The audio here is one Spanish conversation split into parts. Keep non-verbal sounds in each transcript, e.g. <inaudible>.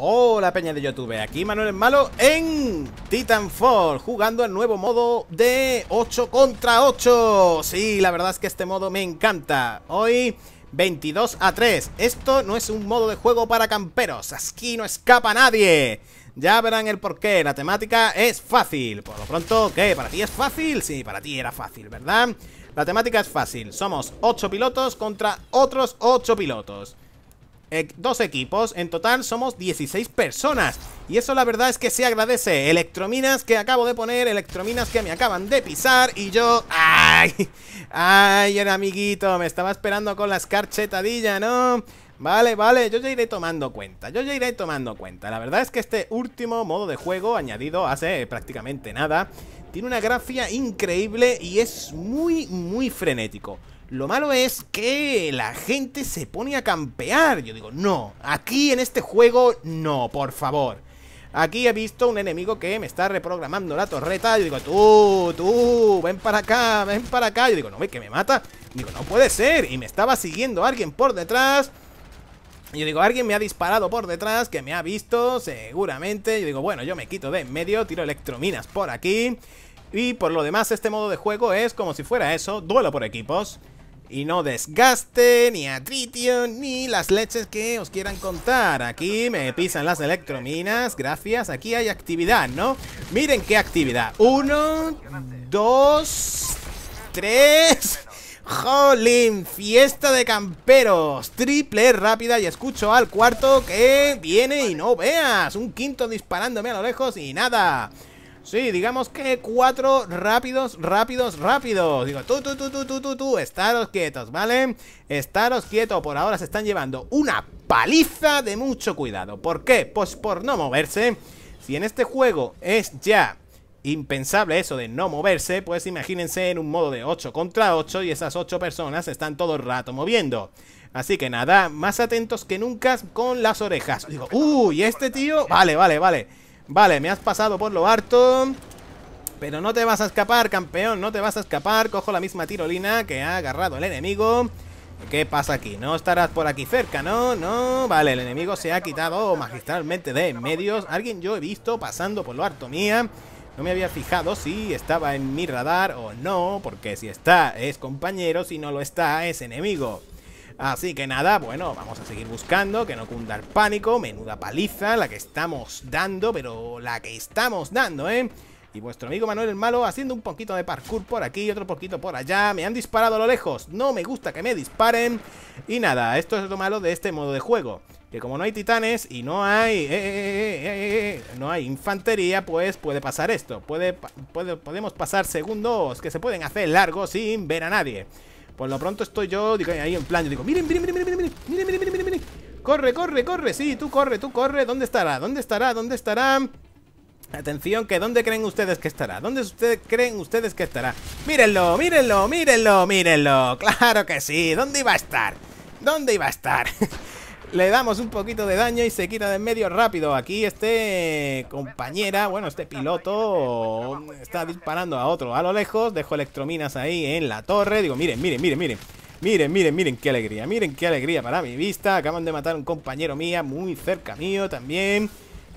Hola peña de YouTube, aquí Manuel Malo en Titanfall Jugando el nuevo modo de 8 contra 8 Sí, la verdad es que este modo me encanta Hoy 22 a 3 Esto no es un modo de juego para camperos Aquí no escapa nadie Ya verán el porqué, la temática es fácil Por lo pronto, ¿qué? ¿Para ti es fácil? Sí, para ti era fácil, ¿verdad? La temática es fácil Somos 8 pilotos contra otros 8 pilotos dos equipos, en total somos 16 personas Y eso la verdad es que se agradece Electrominas que acabo de poner, electrominas que me acaban de pisar Y yo... ¡Ay! ¡Ay, el amiguito! Me estaba esperando con la escarchetadilla, ¿no? Vale, vale, yo ya iré tomando cuenta Yo ya iré tomando cuenta La verdad es que este último modo de juego añadido hace prácticamente nada Tiene una grafía increíble y es muy, muy frenético lo malo es que la gente se pone a campear. Yo digo, no, aquí en este juego no, por favor. Aquí he visto un enemigo que me está reprogramando la torreta. Yo digo, tú, tú, ven para acá, ven para acá. Yo digo, no, ve que me mata. Digo, no puede ser. Y me estaba siguiendo alguien por detrás. Yo digo, alguien me ha disparado por detrás, que me ha visto, seguramente. Yo digo, bueno, yo me quito de en medio, tiro electrominas por aquí. Y por lo demás, este modo de juego es como si fuera eso, duelo por equipos y no desgaste, ni atritio, ni las leches que os quieran contar. Aquí me pisan las electrominas, gracias. Aquí hay actividad, ¿no? Miren qué actividad. Uno, dos, tres... ¡Jolín! Fiesta de camperos Triple rápida y escucho al cuarto que viene y no veas Un quinto disparándome a lo lejos y nada Sí, digamos que cuatro rápidos, rápidos, rápidos. Digo, tú, tú, tú, tú, tú, tú, tú, estaros quietos, ¿vale? Estaros quietos, por ahora se están llevando una paliza de mucho cuidado. ¿Por qué? Pues por no moverse. Si en este juego es ya impensable eso de no moverse, pues imagínense en un modo de 8 contra 8 y esas 8 personas están todo el rato moviendo. Así que nada, más atentos que nunca con las orejas. Digo, uy, este tío... Vale, vale, vale. Vale, me has pasado por lo harto. Pero no te vas a escapar, campeón, no te vas a escapar. Cojo la misma tirolina que ha agarrado el enemigo. ¿Qué pasa aquí? No estarás por aquí cerca, ¿no? No, vale, el enemigo se ha quitado magistralmente de medios. Alguien yo he visto pasando por lo harto mía. No me había fijado si estaba en mi radar o no, porque si está es compañero, si no lo está es enemigo. Así que nada, bueno, vamos a seguir buscando, que no cunda el pánico. Menuda paliza la que estamos dando, pero la que estamos dando, ¿eh? Y vuestro amigo Manuel el Malo haciendo un poquito de parkour por aquí y otro poquito por allá. Me han disparado a lo lejos. No me gusta que me disparen. Y nada, esto es lo malo de este modo de juego. Que como no hay titanes y no hay... Eh, eh, eh, no hay infantería, pues puede pasar esto. podemos pasar segundos que se pueden hacer largos sin ver a nadie. Por lo pronto estoy yo ahí en plan. Yo digo, miren, miren, miren, miren, miren, miren, miren, miren, miren, Corre, corre, corre. Sí, tú corre, tú corre. ¿Dónde estará? ¿Dónde estará? ¿Dónde estará? Atención, que ¿dónde creen ustedes que estará? ¿Dónde ustedes creen ustedes que estará? Mírenlo, mírenlo, mírenlo, mírenlo. Claro que sí. ¿Dónde iba a estar? ¿Dónde iba a estar? <laughs> Le damos un poquito de daño y se quita de en medio rápido. Aquí este compañera, bueno, este piloto está disparando a otro a lo lejos. Dejo electrominas ahí en la torre. Digo, miren, miren, miren, miren. Miren, miren, miren qué alegría, miren qué alegría para mi vista. Acaban de matar a un compañero mía muy cerca mío también.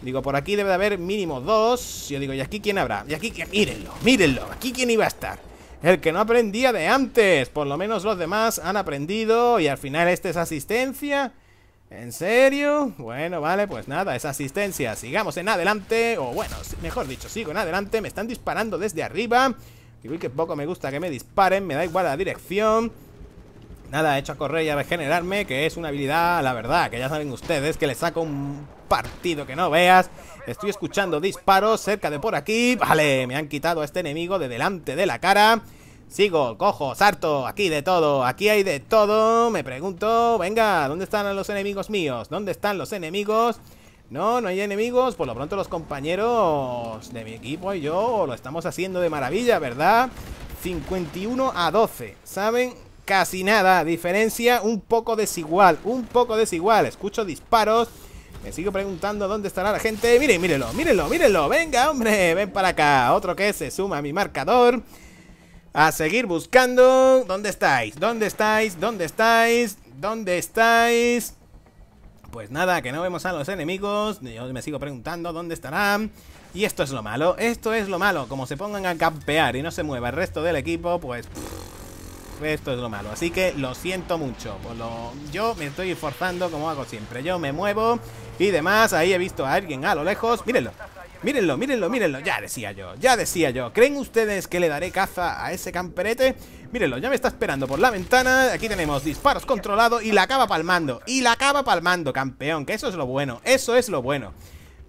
Digo, por aquí debe de haber mínimo dos. Yo digo, ¿y aquí quién habrá? Y aquí, mírenlo, mírenlo. ¿Aquí quién iba a estar? El que no aprendía de antes. Por lo menos los demás han aprendido y al final este es asistencia. ¿En serio? Bueno, vale, pues nada, esa asistencia Sigamos en adelante, o bueno, mejor dicho Sigo en adelante, me están disparando desde arriba Y que poco me gusta que me disparen Me da igual la dirección Nada, he hecho a correr y a regenerarme Que es una habilidad, la verdad, que ya saben ustedes Que le saco un partido que no veas Estoy escuchando disparos cerca de por aquí Vale, me han quitado a este enemigo de delante de la cara Sigo, cojo, sarto, aquí de todo, aquí hay de todo. Me pregunto, venga, ¿dónde están los enemigos míos? ¿Dónde están los enemigos? No, no hay enemigos. Por lo pronto los compañeros de mi equipo y yo lo estamos haciendo de maravilla, ¿verdad? 51 a 12, ¿saben? Casi nada, diferencia un poco desigual, un poco desigual. Escucho disparos. Me sigo preguntando dónde estará la gente. Miren, mírenlo, mírenlo, mírenlo. Venga, hombre, ven para acá. Otro que se suma a mi marcador. A seguir buscando. ¿Dónde estáis? ¿Dónde estáis? ¿Dónde estáis? ¿Dónde estáis? Pues nada, que no vemos a los enemigos. Yo me sigo preguntando dónde estarán. Y esto es lo malo. Esto es lo malo. Como se pongan a campear y no se mueva el resto del equipo, pues... esto es lo malo. Así que lo siento mucho. Yo me estoy esforzando como hago siempre. Yo me muevo y demás. Ahí he visto a alguien a lo lejos. Mírenlo. Mírenlo, mírenlo, mírenlo. Ya decía yo, ya decía yo. ¿Creen ustedes que le daré caza a ese camperete? Mírenlo, ya me está esperando por la ventana. Aquí tenemos disparos controlados y la acaba palmando. Y la acaba palmando, campeón. Que eso es lo bueno, eso es lo bueno.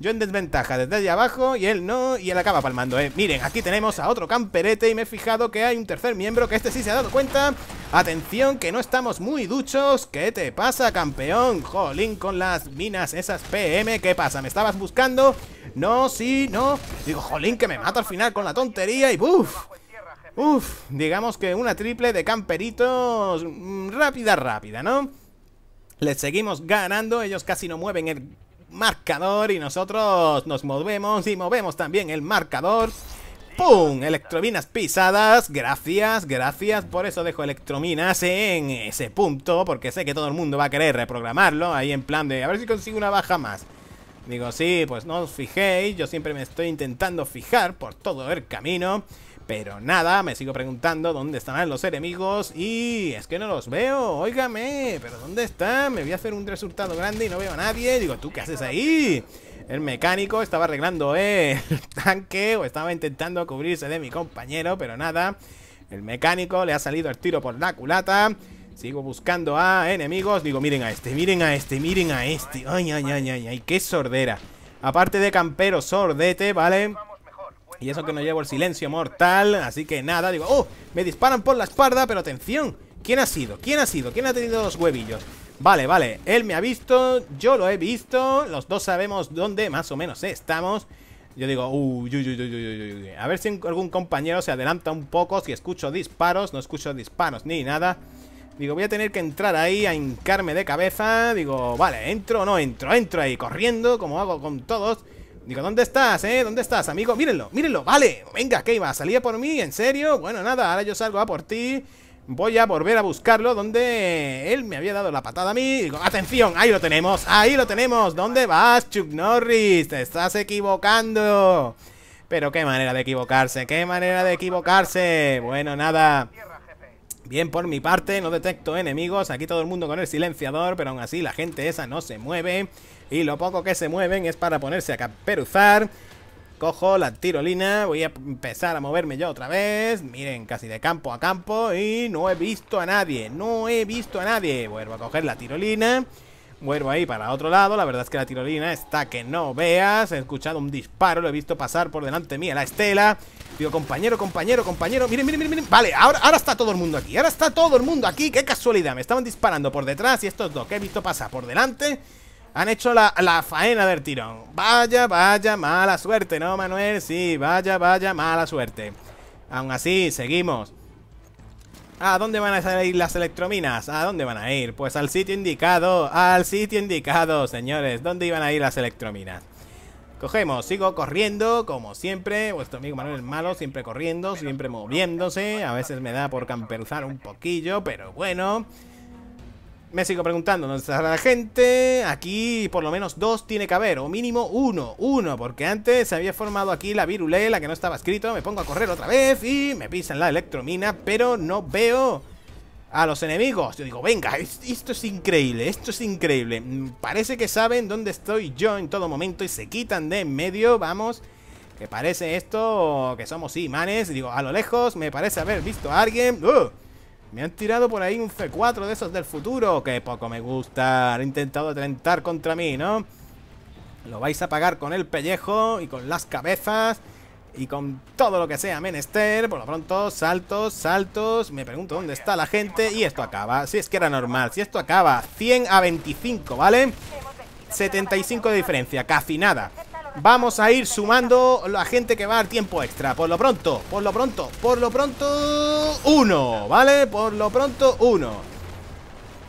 Yo en desventaja desde allá abajo y él no, y él acaba palmando, eh. Miren, aquí tenemos a otro camperete y me he fijado que hay un tercer miembro que este sí se ha dado cuenta. Atención, que no estamos muy duchos. ¿Qué te pasa, campeón? Jolín, con las minas esas PM. ¿Qué pasa? ¿Me estabas buscando? no, sí, no. Digo, jolín, que me mata al final con la tontería y ¡buf! Uf, digamos que una triple de camperitos mm, rápida, rápida, ¿no? Les seguimos ganando, ellos casi no mueven el marcador y nosotros nos movemos y movemos también el marcador. ¡Pum! Electrominas pisadas. Gracias, gracias. Por eso dejo electrominas en ese punto. Porque sé que todo el mundo va a querer reprogramarlo. Ahí en plan de a ver si consigo una baja más. Digo, sí, pues no os fijéis, yo siempre me estoy intentando fijar por todo el camino. Pero nada, me sigo preguntando dónde están los enemigos y es que no los veo, óigame, pero ¿dónde están? Me voy a hacer un resultado grande y no veo a nadie. Digo, ¿tú qué haces ahí? El mecánico estaba arreglando el <laughs> tanque o estaba intentando cubrirse de mi compañero, pero nada. El mecánico le ha salido el tiro por la culata. Sigo buscando a enemigos. Digo, miren a este, miren a este, miren a este. Ay, ay, ay, ay, ay, qué sordera. Aparte de campero, sordete, ¿vale? Y eso que no llevo el silencio mortal, así que nada, digo, ¡oh! Me disparan por la espalda, pero atención, ¿quién ha sido? ¿Quién ha sido? ¿Quién ha tenido los huevillos? Vale, vale, él me ha visto, yo lo he visto, los dos sabemos dónde más o menos estamos. Yo digo, uy, uy, uy, uy, uy, a ver si algún compañero se adelanta un poco, si escucho disparos, no escucho disparos ni nada. Digo, voy a tener que entrar ahí a hincarme de cabeza. Digo, vale, entro o no entro. Entro ahí corriendo, como hago con todos. Digo, ¿dónde estás, eh? ¿Dónde estás, amigo? Mírenlo, mírenlo. Vale, venga, ¿qué iba? ¿Salía por mí? ¿En serio? Bueno, nada, ahora yo salgo a por ti. Voy a volver a buscarlo donde él me había dado la patada a mí. Digo, atención, ahí lo tenemos, ahí lo tenemos. ¿Dónde vas, Chuck Norris? Te estás equivocando. Pero qué manera de equivocarse, qué manera de equivocarse. Bueno, nada. Bien por mi parte, no detecto enemigos. Aquí todo el mundo con el silenciador, pero aún así la gente esa no se mueve. Y lo poco que se mueven es para ponerse a caperuzar, Cojo la tirolina, voy a empezar a moverme yo otra vez. Miren, casi de campo a campo. Y no he visto a nadie, no he visto a nadie. Vuelvo a coger la tirolina. Vuelvo ahí para otro lado. La verdad es que la tirolina está que no veas. He escuchado un disparo, lo he visto pasar por delante mía la estela. Digo, compañero, compañero, compañero. Miren, miren, miren, Vale, ahora, ahora está todo el mundo aquí. Ahora está todo el mundo aquí. Qué casualidad. Me estaban disparando por detrás y estos dos que he visto pasar por delante. Han hecho la, la faena del tirón. Vaya, vaya, mala suerte, ¿no, Manuel? Sí, vaya, vaya, mala suerte. Aún así, seguimos. ¿A dónde van a ir las electrominas? ¿A dónde van a ir? Pues al sitio indicado, al sitio indicado, señores. ¿Dónde iban a ir las electrominas? Cogemos, sigo corriendo, como siempre. Vuestro amigo Manuel es Malo, siempre corriendo, siempre moviéndose. A veces me da por camperzar un poquillo, pero bueno. Me sigo preguntando dónde está la gente. Aquí por lo menos dos tiene que haber, o mínimo uno, uno, porque antes se había formado aquí la la que no estaba escrito. Me pongo a correr otra vez y me pisan la electromina, pero no veo a los enemigos. Yo digo, venga, esto es increíble, esto es increíble. Mm, parece que saben dónde estoy yo en todo momento y se quitan de en medio, vamos. Que parece esto que somos imanes. Digo, a lo lejos me parece haber visto a alguien. ¡Uh! Me han tirado por ahí un C4 de esos del futuro. Que poco me gusta. Han intentado atentar contra mí, ¿no? Lo vais a pagar con el pellejo y con las cabezas y con todo lo que sea menester. Por lo pronto, saltos, saltos. Me pregunto dónde está la gente y esto acaba. Si es que era normal, si esto acaba 100 a 25, ¿vale? 75 de diferencia, casi nada. Vamos a ir sumando la gente que va al tiempo extra. Por lo pronto, por lo pronto, por lo pronto, uno, ¿vale? Por lo pronto, uno.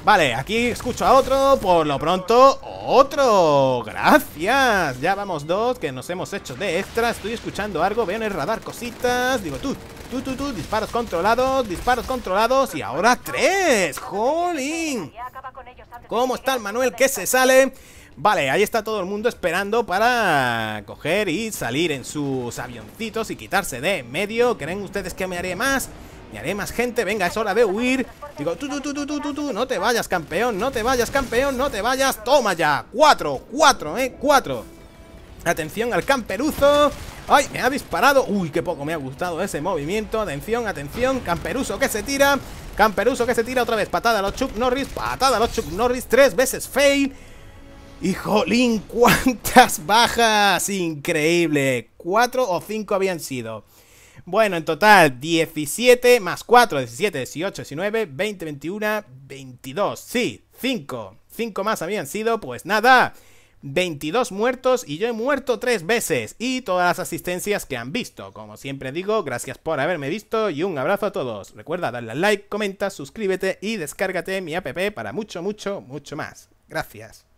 Vale, aquí escucho a otro, por lo pronto, otro. Gracias. Ya vamos dos, que nos hemos hecho de extra. Estoy escuchando algo, veo en el radar cositas. Digo, tú, tú, tú, tú, disparos controlados, disparos controlados. Y ahora tres. Jolín. ¿Cómo está el Manuel ¿Qué se sale? Vale, ahí está todo el mundo esperando para coger y salir en sus avioncitos y quitarse de medio. ¿Creen ustedes que me haré más? Me haré más gente, venga, es hora de huir. Digo, tú, tú, tú, tú, tú, tú, tú, no te vayas, campeón, no te vayas, campeón, no te vayas. Toma ya, cuatro, cuatro, eh, cuatro. Atención al camperuzo. ¡Ay! Me ha disparado. Uy, qué poco me ha gustado ese movimiento. Atención, atención. Camperuso que se tira. Camperuso que se tira otra vez. Patada a los Chuck Norris. Patada a los Chuck Norris. Tres veces fail. ¡Hijolín! cuántas <laughs> bajas. Increíble. Cuatro o cinco habían sido. Bueno, en total, 17 más 4, 17, 18, 19, 20, 21, 22. Sí, 5. 5 más habían sido, pues nada. 22 muertos y yo he muerto 3 veces. Y todas las asistencias que han visto. Como siempre digo, gracias por haberme visto y un abrazo a todos. Recuerda darle al like, comenta, suscríbete y descárgate mi app para mucho, mucho, mucho más. Gracias.